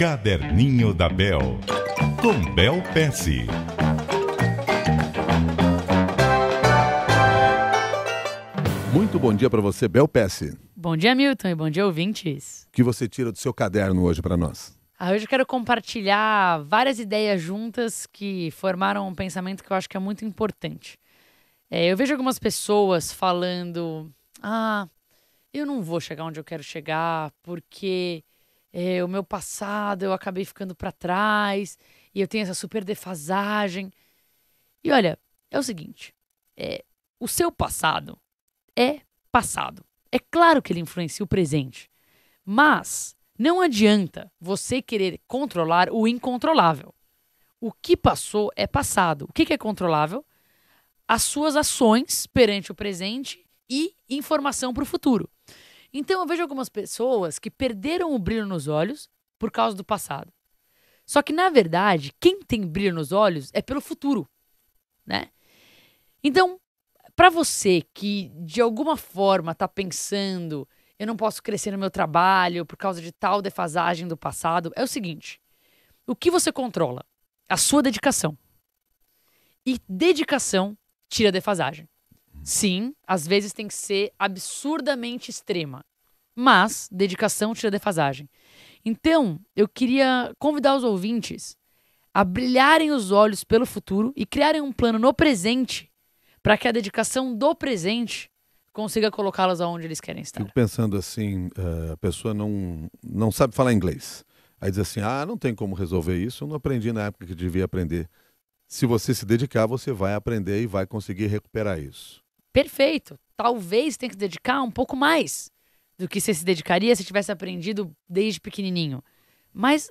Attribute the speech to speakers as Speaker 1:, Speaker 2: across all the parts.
Speaker 1: Caderninho da Bel, com Bel Pesce. Muito bom dia para você, Bel Pesce.
Speaker 2: Bom dia, Milton, e bom dia, ouvintes.
Speaker 1: O que você tira do seu caderno hoje para nós?
Speaker 2: Ah, hoje eu quero compartilhar várias ideias juntas que formaram um pensamento que eu acho que é muito importante. É, eu vejo algumas pessoas falando: ah, eu não vou chegar onde eu quero chegar porque é, o meu passado eu acabei ficando para trás e eu tenho essa super defasagem. E olha, é o seguinte: é, o seu passado é passado. É claro que ele influencia o presente, mas não adianta você querer controlar o incontrolável. O que passou é passado. O que é controlável? As suas ações perante o presente e informação para o futuro. Então eu vejo algumas pessoas que perderam o brilho nos olhos por causa do passado. Só que, na verdade, quem tem brilho nos olhos é pelo futuro, né? Então, para você que de alguma forma está pensando, eu não posso crescer no meu trabalho por causa de tal defasagem do passado, é o seguinte: o que você controla? A sua dedicação. E dedicação tira defasagem. Sim, às vezes tem que ser absurdamente extrema. Mas dedicação tira defasagem. Então, eu queria convidar os ouvintes a brilharem os olhos pelo futuro e criarem um plano no presente para que a dedicação do presente consiga colocá-los aonde eles querem estar.
Speaker 1: Fico pensando assim, eh, a pessoa não, não sabe falar inglês. Aí diz assim, ah, não tem como resolver isso, eu não aprendi na época que devia aprender. Se você se dedicar, você vai aprender e vai conseguir recuperar isso
Speaker 2: perfeito. Talvez tenha que se dedicar um pouco mais do que você se dedicaria se tivesse aprendido desde pequenininho. Mas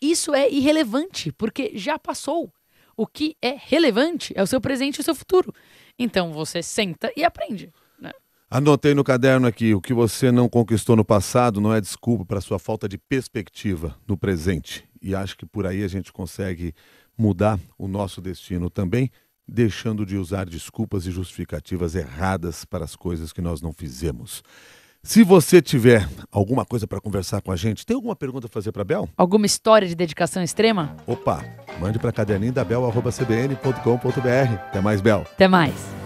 Speaker 2: isso é irrelevante, porque já passou. O que é relevante é o seu presente e o seu futuro. Então você senta e aprende. Né?
Speaker 1: Anotei no caderno aqui: o que você não conquistou no passado não é desculpa para sua falta de perspectiva no presente. E acho que por aí a gente consegue mudar o nosso destino também deixando de usar desculpas e justificativas erradas para as coisas que nós não fizemos. Se você tiver alguma coisa para conversar com a gente, tem alguma pergunta a fazer para Bel?
Speaker 2: Alguma história de dedicação extrema?
Speaker 1: Opa, mande para caderninho da Bel@cbn.com.br. Até mais, Bel.
Speaker 2: Até mais.